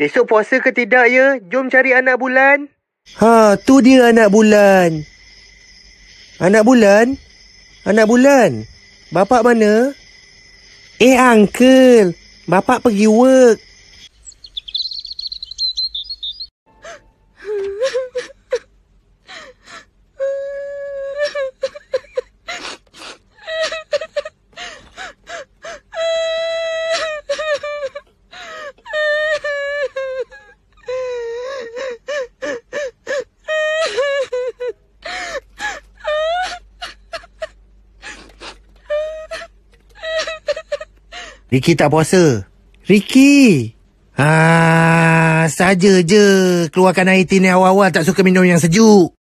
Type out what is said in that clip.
Esok puasa ke tidak ya? Jom cari anak bulan. Ha, tu dia anak bulan. Anak bulan? Anak bulan? Bapak mana? Eh, uncle. Bapak pergi work. Ricky tak puasa. Ricky! Ah, saja je keluarkan air tin ni awal-awal tak suka minum yang sejuk.